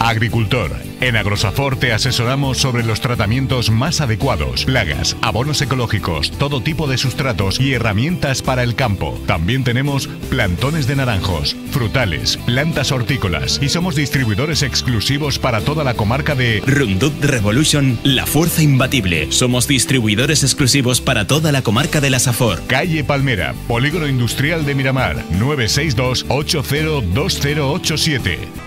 Agricultor. En Agrosafor te asesoramos sobre los tratamientos más adecuados, plagas, abonos ecológicos, todo tipo de sustratos y herramientas para el campo. También tenemos plantones de naranjos, frutales, plantas hortícolas y somos distribuidores exclusivos para toda la comarca de Rundut Revolution, la fuerza imbatible. Somos distribuidores exclusivos para toda la comarca de la Safor. Calle Palmera, Polígono Industrial de Miramar, 962 802087.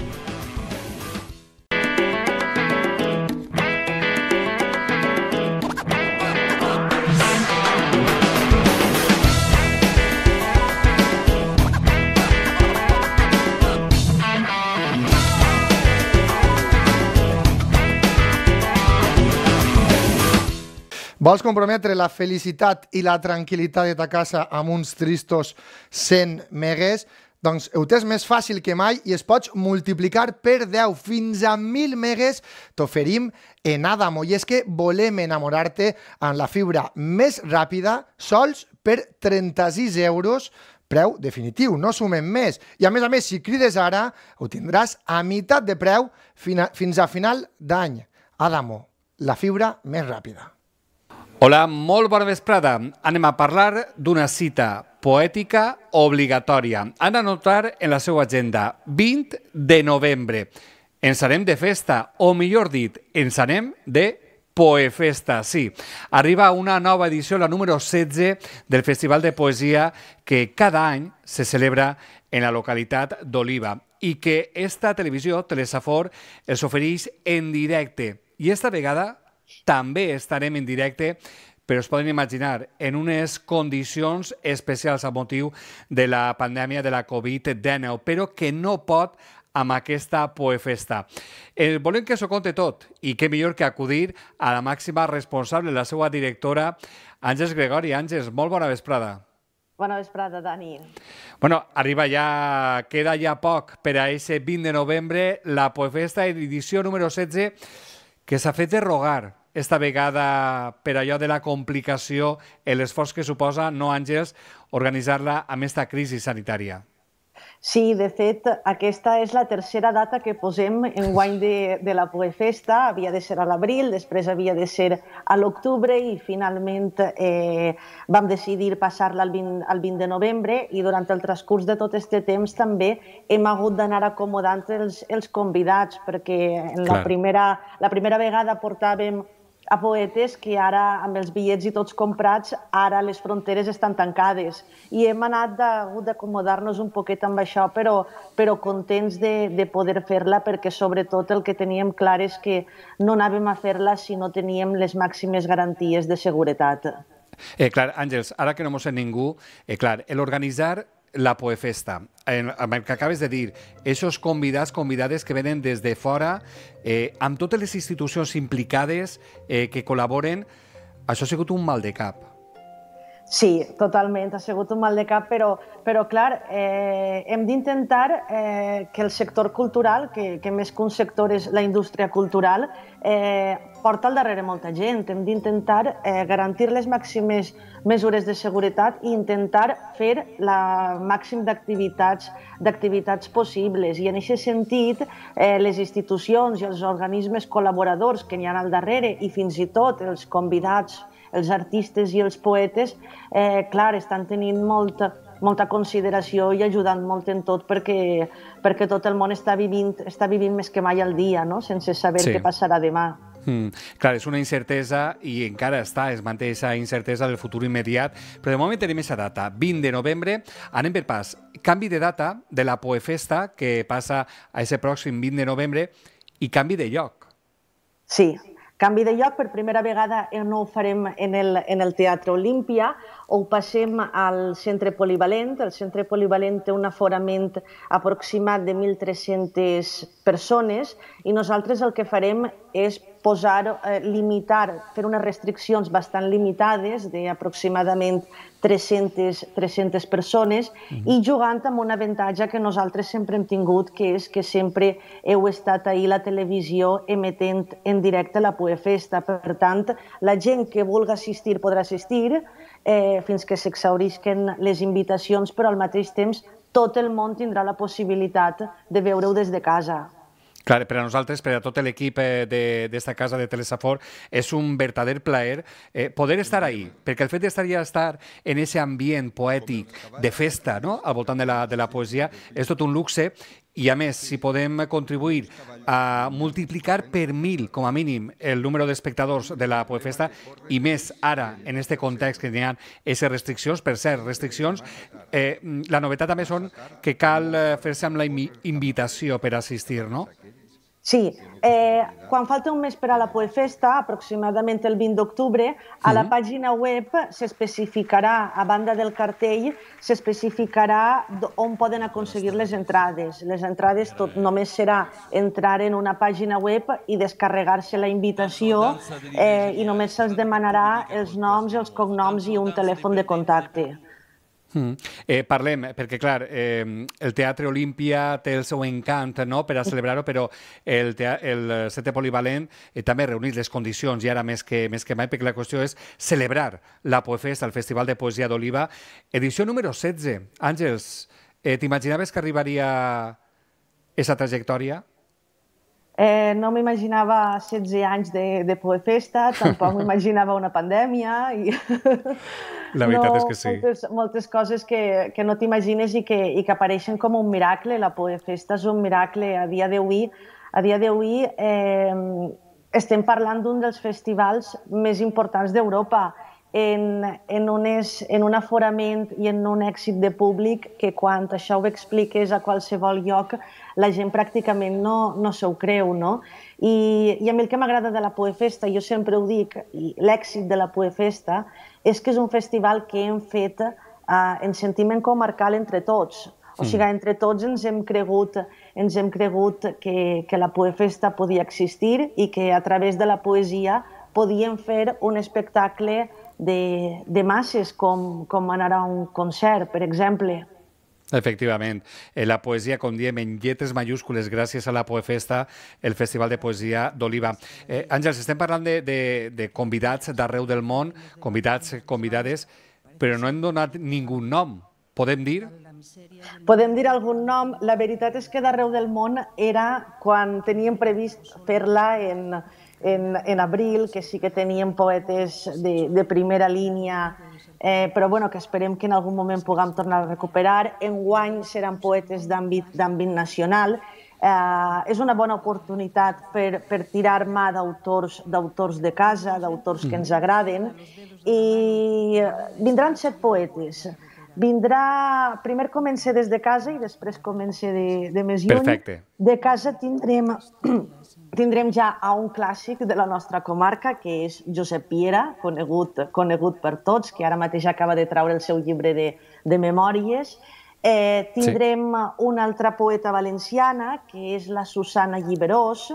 Vols comprometre la felicitat i la tranquil·litat de ta casa amb uns tristos 100 megues? Doncs ho tens més fàcil que mai i es pots multiplicar per 10 fins a 1.000 megues. T'oferim en Adamo i és que volem enamorar-te amb la fibra més ràpida sols per 36 euros preu definitiu, no sumem més. I a més a més, si crides ara, ho tindràs a meitat de preu fins a final d'any. Adamo, la fibra més ràpida. Hola, molt bona vesprada. Anem a parlar d'una cita poètica obligatòria. Han d'anotar en la seva agenda 20 de novembre. Ens anem de festa, o millor dit, ens anem de Poefesta, sí. Arriba una nova edició, la número 16, del Festival de Poesia que cada any se celebra en la localitat d'Oliva i que esta televisió, Telesafor, els ofereix en directe. I esta vegada també estarem en directe però es poden imaginar, en unes condicions especials a motiu de la pandèmia de la Covid-19, però que no pot amb aquesta poefesta. Eh, volem que s'ho conte tot i què millor que acudir a la màxima responsable, la seva directora, Àngels Gregori. Àngels, molt bona vesprada. Bona vesprada, Dani. Bueno, arriba ja, queda ja poc per a aquest 20 de novembre la Poefesta edició número 16 que s'ha fet de rogar esta vegada per allò de la complicació, l'esforç que suposa, no Àngels, organitzar-la amb esta crisi sanitària? Sí, de fet, aquesta és la tercera data que posem en guany de, de la Poefesta. Havia de ser a l'abril, després havia de ser a l'octubre i finalment eh, vam decidir passar-la al, 20, al 20 de novembre i durant el transcurs de tot aquest temps també hem hagut d'anar acomodant els, els convidats perquè en la, Clar. primera, la primera vegada portàvem a poetes que ara, amb els bitllets i tots comprats, ara les fronteres estan tancades. I hem anat de, hagut d'acomodar-nos un poquet amb això, però, però contents de, de poder fer-la, perquè sobretot el que teníem clar és que no anàvem a fer-la si no teníem les màximes garanties de seguretat. Eh, clar, Àngels, ara que no mos sent ningú, eh, clar, l'organitzar la Poefesta, en, en el que acabes de dir, esos convidats, convidades que venen des de fora, eh, amb totes les institucions implicades eh, que col·laboren, això ha sigut un mal de cap. Sí, totalment, ha sigut un mal de cap, però, però clar, eh, hem d'intentar eh, que el sector cultural, que, que més que un sector és la indústria cultural, eh, porta al darrere molta gent. Hem d'intentar eh, garantir les màximes mesures de seguretat i intentar fer la màxim d'activitats d'activitats possibles. I en aquest sentit, eh, les institucions i els organismes col·laboradors que n'hi ha al darrere i fins i tot els convidats els artistes i els poetes, eh, clar, estan tenint molta, molta consideració i ajudant molt en tot perquè, perquè tot el món està vivint, està vivint més que mai el dia, no? sense saber sí. què passarà demà. Mm. Clar, és una incertesa i encara està, es manté aquesta incertesa del futur immediat, però de moment tenim aquesta data, 20 de novembre, anem per pas. Canvi de data de la Poefesta, que passa a aquest pròxim 20 de novembre, i canvi de lloc. Sí, Canvi de lloc, per primera vegada eh, no ho farem en el, en el Teatre Olímpia, ho passem al Centre Polivalent. El Centre Polivalent té un aforament aproximat de 1.300 persones i nosaltres el que farem és posar, eh, limitar, fer unes restriccions bastant limitades d'aproximadament 300, 300 persones mm -hmm. i jugant amb un avantatge que nosaltres sempre hem tingut, que és que sempre heu estat ahir la televisió emetent en directe la Festa. Per tant, la gent que vulgui assistir podrà assistir eh, fins que s'exhaurisquen les invitacions, però al mateix temps tot el món tindrà la possibilitat de veure-ho des de casa. Clar, per a nosaltres, per a tot l'equip eh, d'esta de, casa de Telesafor, és un verdader plaer eh, poder estar ahí, perquè el fet d'estar ja estar en aquest ambient poètic de festa no? al voltant de la, de la poesia és tot un luxe i a més, si podem contribuir a multiplicar per mil, com a mínim, el número d'espectadors de la Poefesta, i més ara, en aquest context que hi ha aquestes restriccions, per cert, restriccions, eh, la novetat també són que cal eh, fer-se amb la invitació per assistir, no? Sí, eh, quan falta un mes per a la Poefesta, aproximadament el 20 d'octubre, a la pàgina web s'especificarà, a banda del cartell, s'especificarà on poden aconseguir les entrades. Les entrades tot eh. només serà entrar en una pàgina web i descarregar-se la invitació eh, i només se'ls eh, demanarà els noms, els cognoms i un telèfon de contacte. Mm. Eh, parlem, eh, perquè clar, eh, el Teatre Olímpia té el seu encant no? per a celebrar-ho, però el, el setè polivalent eh, també reuneix les condicions, i ara més que, més que mai, perquè la qüestió és celebrar la Poefest al Festival de Poesia d'Oliva. Edició número 16. Àngels, eh, t'imaginaves que arribaria aquesta trajectòria? Eh, no m'imaginava 16 anys de, de poder festa, tampoc m'imaginava una pandèmia. I... La veritat no, és que sí. Moltes, moltes coses que, que no t'imagines i, que, i que apareixen com un miracle. La poder festa és un miracle. A dia d'avui a dia d'avui eh, estem parlant d'un dels festivals més importants d'Europa en, en, un és, en un aforament i en un èxit de públic que quan això ho expliques a qualsevol lloc la gent pràcticament no, no se ho creu, no? I, I a mi el que m'agrada de la Poefesta, jo sempre ho dic, i l'èxit de la Poefesta és que és un festival que hem fet eh, en sentiment comarcal entre tots. O mm. sigui, entre tots ens hem cregut, ens hem cregut que, que la Poefesta podia existir i que a través de la poesia podíem fer un espectacle de, de masses com, com anar a un concert, per exemple. Efectivament. Eh, la poesia, com diem, en lletres majúscules, gràcies a la Poefesta, el Festival de Poesia d'Oliva. Eh, Àngels, estem parlant de, de, de convidats d'arreu del món, convidats, convidades, però no hem donat ningú nom. Podem dir? Podem dir algun nom. La veritat és que d'arreu del món era quan teníem previst fer-la en, en, en abril, que sí que tenien poetes de, de primera línia, eh, però bueno, que esperem que en algun moment puguem tornar a recuperar. Enguany seran poetes d'àmbit nacional. Eh, és una bona oportunitat per, per tirar mà d'autors de casa, d'autors que ens mm. agraden, i vindran set poetes vindrà... Primer comença des de casa i després comença de, de més lluny. Perfecte. De casa tindrem tindrem ja a un clàssic de la nostra comarca, que és Josep Piera, conegut, conegut per tots, que ara mateix acaba de traure el seu llibre de, de memòries. Eh, tindrem sí. una altra poeta valenciana, que és la Susana Lliberós,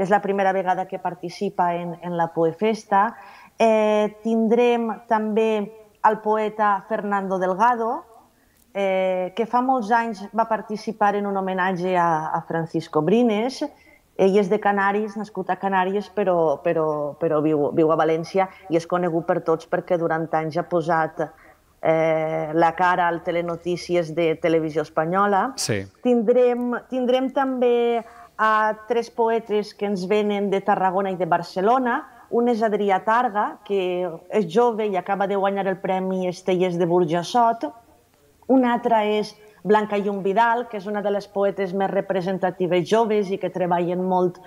és la primera vegada que participa en, en la Poefesta. Eh, tindrem també el poeta Fernando Delgado, eh, que fa molts anys va participar en un homenatge a, a Francisco Brines, ell és de Canaris, nascut a Canàries, però, però, però viu, viu a València i és conegut per tots perquè durant anys ha posat eh, la cara al Telenotícies de Televisió Espanyola. Sí. Tindrem, tindrem també a tres poetes que ens venen de Tarragona i de Barcelona. Un és Adrià Targa, que és jove i acaba de guanyar el Premi Estelles de Burjassot. Un altre és Blanca Llum Vidal, que és una de les poetes més representatives joves i que treballen molt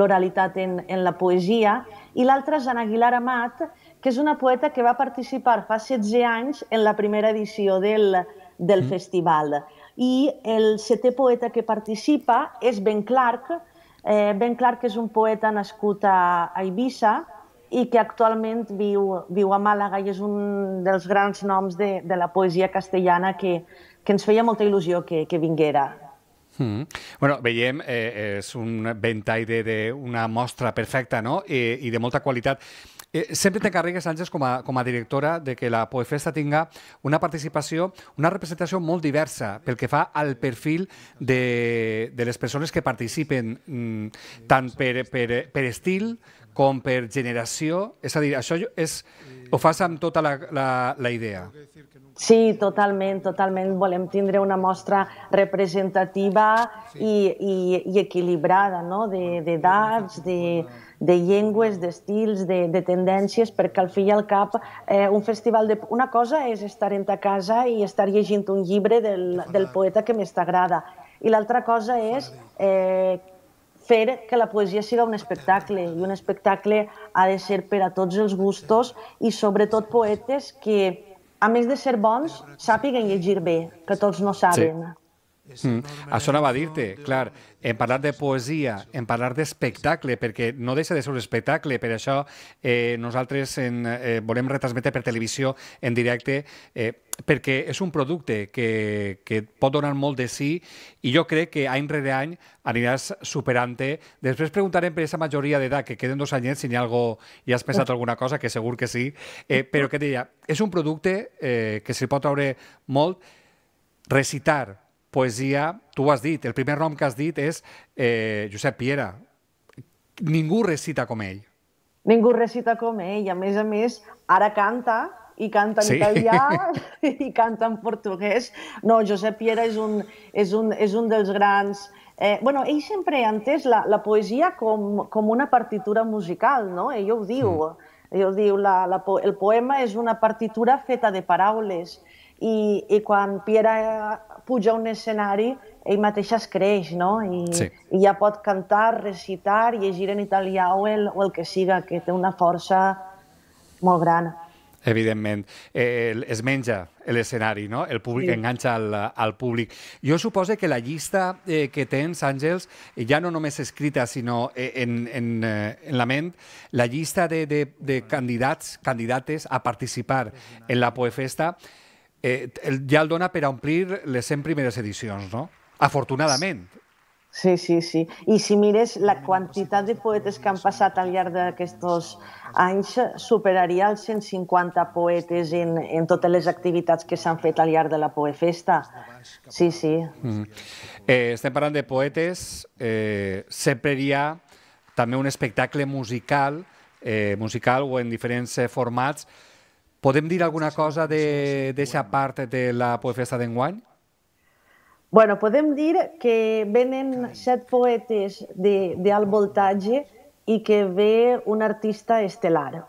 l'oralitat en, en la poesia, i l'altra és Anna Aguilar Amat, que és una poeta que va participar fa 16 anys en la primera edició del, del mm. festival. I el setè poeta que participa és Ben Clark, eh, Ben Clark és un poeta nascut a, a Eivissa, i que actualment viu, viu a Màlaga i és un dels grans noms de, de la poesia castellana que, que ens feia molta il·lusió que, que vinguera. Mm. Bueno, veiem, eh, és un ventall d'una mostra perfecta no? I, i de molta qualitat. Eh, sempre t'encarregues, Àngels, com a, com a directora, de que la Poefesta tinga una participació, una representació molt diversa pel que fa al perfil de, de les persones que participen, mm, tant per, per, per estil com per generació. És a dir, això és, o fas amb tota la, la, la idea? Sí, totalment, totalment. Volem tindre una mostra representativa sí. i, i, i equilibrada no? d'edats, de, de, de llengües, d'estils, de, de tendències, perquè al fi i al cap eh, un festival de... Una cosa és estar en ta casa i estar llegint un llibre del, del poeta que més t'agrada i l'altra cosa és eh, fer que la poesia siga un espectacle i un espectacle ha de ser per a tots els gustos i sobretot poetes que, a més de ser bons, sàpiguen llegir bé, que tots no saben. Sí. Mm. Això anava a dir-te, clar, en parlar de poesia, en parlar d'espectacle, perquè no deixa de ser un espectacle, per això eh, nosaltres en, eh, volem retransmetre per televisió en directe, eh, perquè és un producte que, que pot donar molt de sí i jo crec que any rere any aniràs superant-te. Després preguntarem per aquesta majoria d'edat, que queden dos anys, si hi ha algo, i has pensat alguna cosa, que segur que sí, eh, però que deia, és un producte eh, que se pot treure molt, recitar, poesia, tu ho has dit, el primer nom que has dit és eh, Josep Piera. Ningú recita com ell. Ningú recita com ell. A més a més, ara canta, i canta en sí. italià i canta en portuguès. No, Josep Piera és un, és un, és un dels grans... Eh, bueno, ell sempre ha entès la, la poesia com, com una partitura musical, no? Ell ho diu. Mm. Ell ho diu, la, la, el poema és una partitura feta de paraules i, i quan Piera puja a un escenari ell mateix es creix, no? I, sí. I ja pot cantar, recitar, llegir en italià o el, o el que siga, que té una força molt gran. Evidentment. Eh, es menja l'escenari, no? El públic sí. enganxa al, al públic. Jo suposo que la llista eh, que tens, Àngels, ja no només escrita, sinó eh, en, en, eh, en la ment, la llista de, de, de candidats, candidates a participar en la Poefesta, eh, el, ja el dona per a omplir les 100 primeres edicions, no? Afortunadament. Sí, sí, sí. I si mires la quantitat de poetes que han passat al llarg d'aquests anys, superaria els 150 poetes en, en totes les activitats que s'han fet al llarg de la Poefesta. Sí, sí. Mm. Eh, estem parlant de poetes. Eh, sempre hi ha també un espectacle musical, eh, musical o en diferents formats, Podem dir alguna cosa d'aquesta part de la poesia d'enguany? Bueno, podem dir que venen set poetes d'alt voltatge i que ve un artista estel·lar.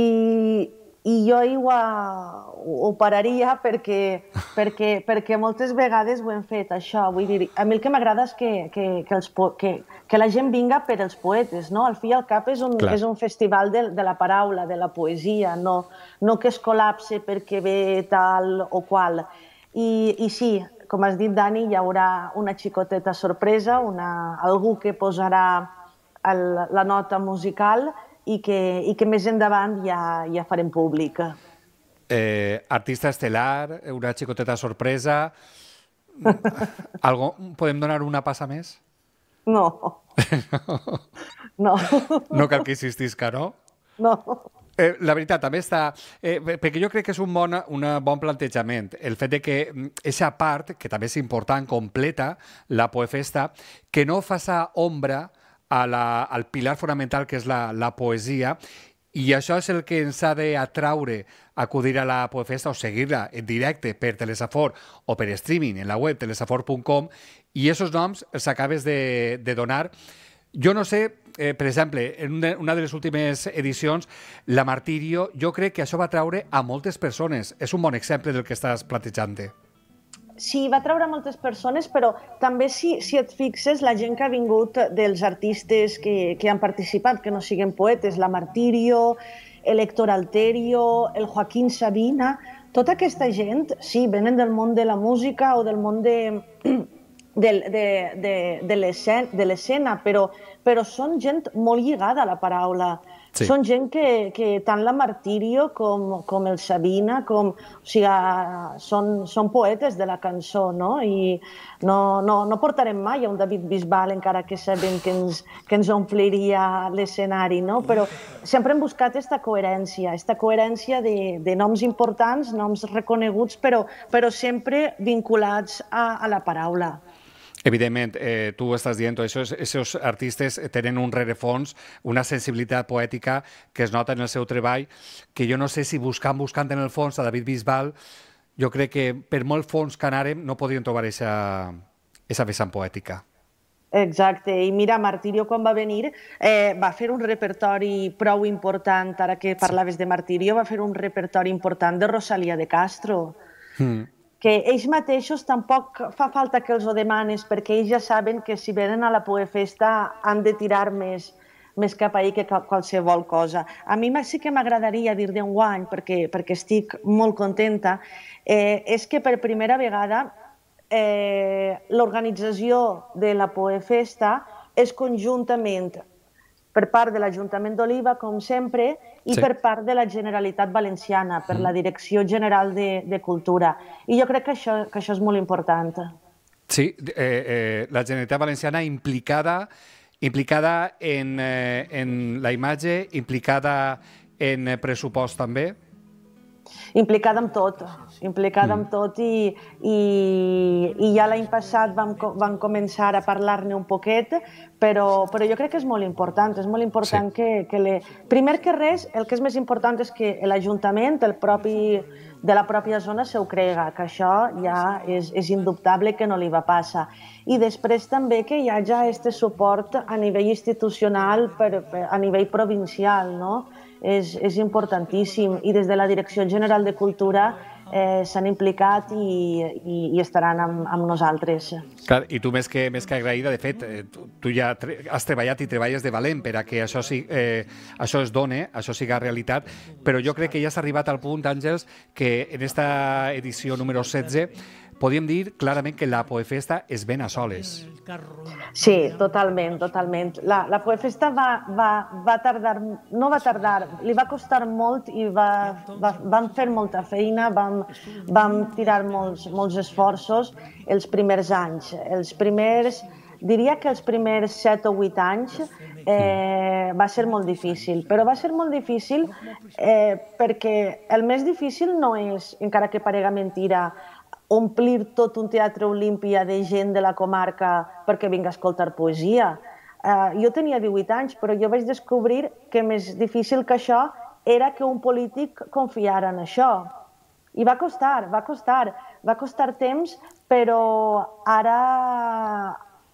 I i jo hi ho, ho pararia perquè, perquè, perquè moltes vegades ho hem fet, això. Vull dir, a mi el que m'agrada és que, que, que, els, que, que la gent vinga per els poetes, no? Al fi i al cap és un, Clar. és un festival de, de la paraula, de la poesia, no, no que es col·lapse perquè ve tal o qual. I, i sí, com has dit, Dani, hi haurà una xicoteta sorpresa, una, algú que posarà el, la nota musical, i que, i que més endavant ja, ja farem pública. Eh, artista estel·lar, una xicoteta sorpresa... Algo, podem donar una passa més? No. no. No cal que que no? No. Eh, la veritat, també està... Eh, perquè jo crec que és un bon, un bon plantejament. El fet de que aquesta mm, part, que també és important, completa la poefesta, que no faça ombra a a la, al pilar fonamental que és la, la poesia i això és el que ens ha d'atraure acudir a la Poefesta o seguir-la en directe per Telesafor o per streaming en la web telesafor.com i aquests noms els acabes de, de donar. Jo no sé, eh, per exemple, en una de les últimes edicions, la Martirio, jo crec que això va atraure a moltes persones. És un bon exemple del que estàs plantejant. -te. Sí, va treure moltes persones, però també si, si et fixes, la gent que ha vingut dels artistes que, que han participat, que no siguen poetes, la Martirio, el Héctor Alterio, el Joaquín Sabina, tota aquesta gent, sí, venen del món de la música o del món de, de, de, de, de l'escena, però, però són gent molt lligada a la paraula, Sí. Són gent que, que tant la Martirio com, com el Sabina, com, o sigui, són, són poetes de la cançó, no? I no, no, no portarem mai a un David Bisbal, encara que sabem que ens, que ens ompliria l'escenari, no? Però sempre hem buscat aquesta coherència, aquesta coherència de, de noms importants, noms reconeguts, però, però sempre vinculats a, a la paraula. Evidentment, eh, tu estàs dient, aquests artistes tenen un rerefons, una sensibilitat poètica que es nota en el seu treball, que jo no sé si buscant, buscant en el fons a David Bisbal, jo crec que per molt fons que anàrem no podríem trobar aquesta vessant poètica. Exacte, i mira, Martirio quan va venir eh, va fer un repertori prou important, ara que parlaves de Martirio, va fer un repertori important de Rosalia de Castro. Mm que ells mateixos tampoc fa falta que els ho demanes perquè ells ja saben que si venen a la Poefesta Festa han de tirar més, més cap ahir que qualsevol cosa. A mi sí que m'agradaria dir d'enguany, perquè, perquè estic molt contenta, eh, és que per primera vegada eh, l'organització de la Poefesta Festa és conjuntament per part de l'Ajuntament d'Oliva, com sempre, i sí. per part de la Generalitat Valenciana, per mm. la Direcció General de, de Cultura. I jo crec que això, que això és molt important. Sí, eh, eh, la Generalitat Valenciana implicada implicada en, eh, en la imatge, implicada en eh, pressupost també? implicada amb tot, implicada mm. amb tot i, i, i ja l'any passat vam, vam començar a parlar-ne un poquet, però, però jo crec que és molt important, és molt important sí. que, que le... primer que res, el que és més important és que l'Ajuntament, el propi de la pròpia zona se ho crega, que això ja és, és indubtable que no li va passar. I després també que hi hagi aquest suport a nivell institucional, per, per, a nivell provincial, no? és, és importantíssim i des de la Direcció General de Cultura eh, s'han implicat i, i, i estaran amb, amb nosaltres. Clar, i tu més que, més que agraïda, de fet, eh, tu, tu ja has treballat i treballes de valent per a que això, sí, eh, això es done, això siga realitat, però jo crec que ja s'ha arribat al punt, Àngels, que en esta edició número 16 podríem dir clarament que la Poefesta es ven a soles. Sí, totalment, totalment. La, la Poefesta va, va, va tardar, no va tardar, li va costar molt i va, va, vam fer molta feina, vam, vam tirar molts, molts esforços els primers anys. Els primers, diria que els primers 7 o 8 anys eh, va ser molt difícil, però va ser molt difícil eh, perquè el més difícil no és, encara que parega mentira, omplir tot un teatre olímpia de gent de la comarca perquè vinc a escoltar poesia. Uh, jo tenia 18 anys, però jo vaig descobrir que més difícil que això era que un polític confiara en això. I va costar, va costar, va costar temps, però ara,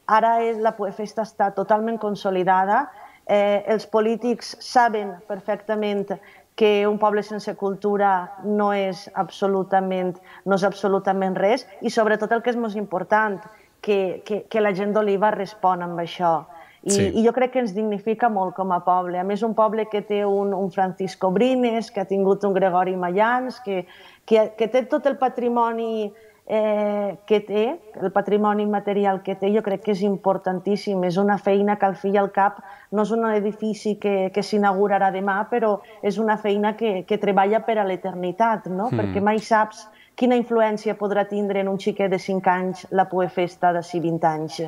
ara és, la festa està totalment consolidada, eh, els polítics saben perfectament que un poble sense cultura no és absolutament, no és absolutament res i sobretot el que és més important, que, que, que la gent d'Oliva respon amb això. I, sí. I jo crec que ens dignifica molt com a poble. A més, un poble que té un, un Francisco Brines, que ha tingut un Gregori Mayans, que, que, que té tot el patrimoni eh, que té, el patrimoni material que té, jo crec que és importantíssim. És una feina que al fi i al cap no és un edifici que, que s'inaugurarà demà, però és una feina que, que treballa per a l'eternitat, no? Mm. Perquè mai saps quina influència podrà tindre en un xiquet de 5 anys la Poefesta de 20 anys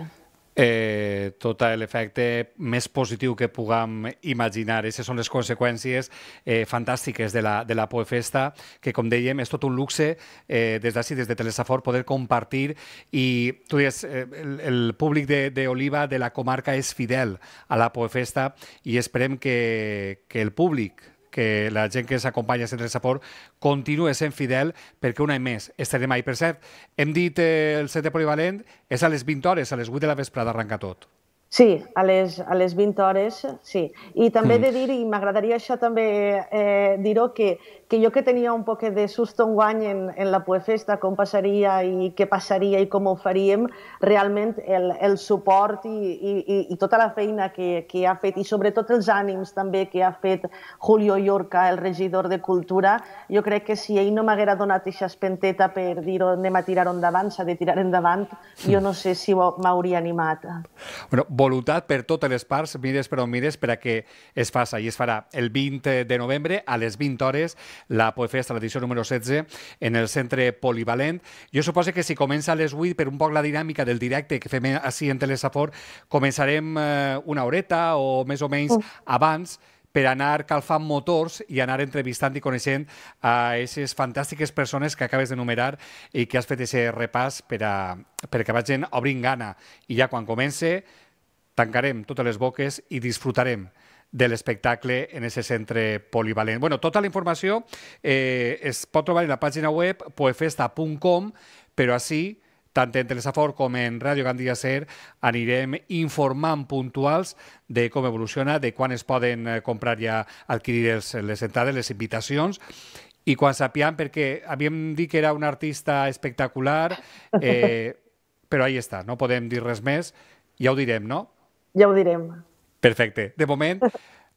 eh, tot l'efecte més positiu que puguem imaginar. Aquestes són les conseqüències eh, fantàstiques de la, de la Poefesta, que, com dèiem, és tot un luxe eh, des d'ací, des de Telesafor, poder compartir. I tu dius, eh, el, el públic d'Oliva de, de, de la comarca és fidel a la Poefesta i esperem que, que el públic que la gent que ens acompanya a Centre Sapor continuï sent fidel perquè un any més estarem ahí. Per cert, hem dit eh, el centre polivalent és a les 20 hores, a les 8 de la vesprada arrenca tot. Sí, a les, a les 20 hores, sí. I també mm. de dir, i m'agradaria això també eh, dir-ho, que, que jo que tenia un poc de susto guany en, en la Puefesta, com passaria i què passaria i com ho faríem, realment el, el suport i, i, i, i tota la feina que, que ha fet, i sobretot els ànims també que ha fet Julio Llorca, el regidor de Cultura, jo crec que si ell no m'haguera donat aquesta espenteta per dir anem a tirar endavant, s'ha de tirar endavant, mm. jo no sé si m'hauria animat. Bueno, bon voluntat per totes les parts, mires per on mires, per a que es faça. I es farà el 20 de novembre a les 20 hores la Poefesta, l'edició número 16, en el centre polivalent. Jo suposo que si comença a les 8, per un poc la dinàmica del directe que fem així en Telesafor, començarem eh, una horeta o més o menys uh. abans per anar calfant motors i anar entrevistant i coneixent a aquestes fantàstiques persones que acabes d'enumerar i que has fet aquest repàs per a, perquè vagin obrint gana. I ja quan comence, tancarem totes les boques i disfrutarem de l'espectacle en aquest centre polivalent. Bueno, tota la informació eh, es pot trobar en la pàgina web poefesta.com, però així, tant en Telesafor com en Ràdio Gandia Ser, anirem informant puntuals de com evoluciona, de quan es poden eh, comprar ja, adquirir els, les entrades, les invitacions, i quan sapiem, perquè havíem dit que era un artista espectacular, eh, però ahí està, no podem dir res més, ja ho direm, no? Ja ho direm. Perfecte. De moment,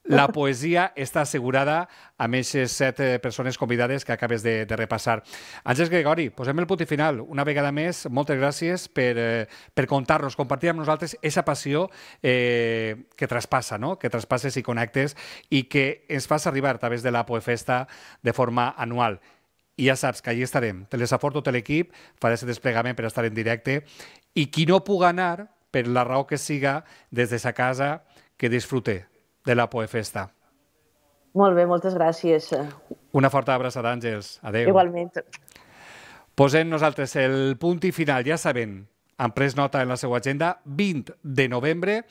la poesia està assegurada amb aquestes set eh, persones convidades que acabes de, de repassar. Àngels Gregori, posem el punt final. Una vegada més, moltes gràcies per, eh, per contar-nos, compartir amb nosaltres aquesta passió eh, que traspassa, no? que traspasses i connectes i que ens fas arribar a través de la Poefesta de forma anual. I ja saps que allí estarem. Te les aporto tot l'equip, faré aquest desplegament per estar en directe i qui no puga anar per la raó que siga, des de sa casa, que disfrute de la Poefesta. Molt bé, moltes gràcies. Una forta abraçada, Àngels. Adéu. Igualment. Posem nosaltres el punt i final. Ja saben, han pres nota en la seva agenda, 20 de novembre,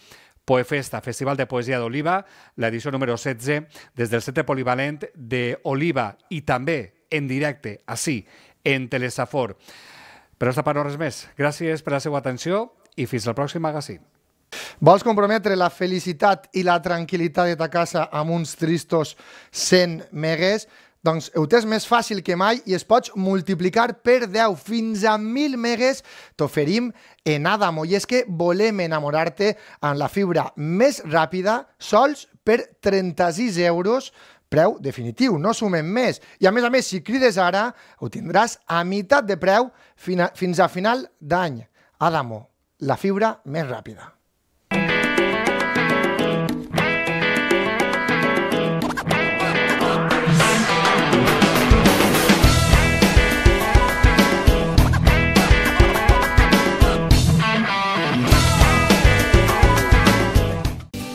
Poefesta, Festival de Poesia d'Oliva, l'edició número 16, des del Centre Polivalent d'Oliva i també en directe, així, en Telesafor. Però està per no res més. Gràcies per la seva atenció i fins al pròxim magazín. Vols comprometre la felicitat i la tranquil·litat de ta casa amb uns tristos 100 megues? Doncs ho tens més fàcil que mai i es pots multiplicar per 10 fins a 1.000 megues. T'oferim en Adamo i és que volem enamorar-te amb la fibra més ràpida sols per 36 euros preu definitiu, no sumem més. I a més a més, si crides ara, ho tindràs a meitat de preu fins a final d'any. Adamo, la fibra más rápida.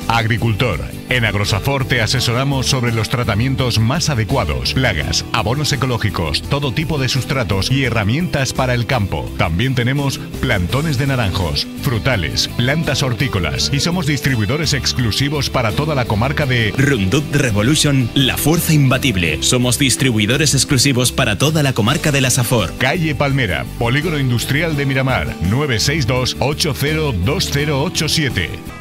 Agricultor en Agrosafor te asesoramos sobre los tratamientos más adecuados, plagas, abonos ecológicos, todo tipo de sustratos y herramientas para el campo. También tenemos plantones de naranjos, frutales, plantas hortícolas y somos distribuidores exclusivos para toda la comarca de Rundut Revolution, la fuerza imbatible. Somos distribuidores exclusivos para toda la comarca de la Safor. Calle Palmera, Polígono Industrial de Miramar, 962 802087.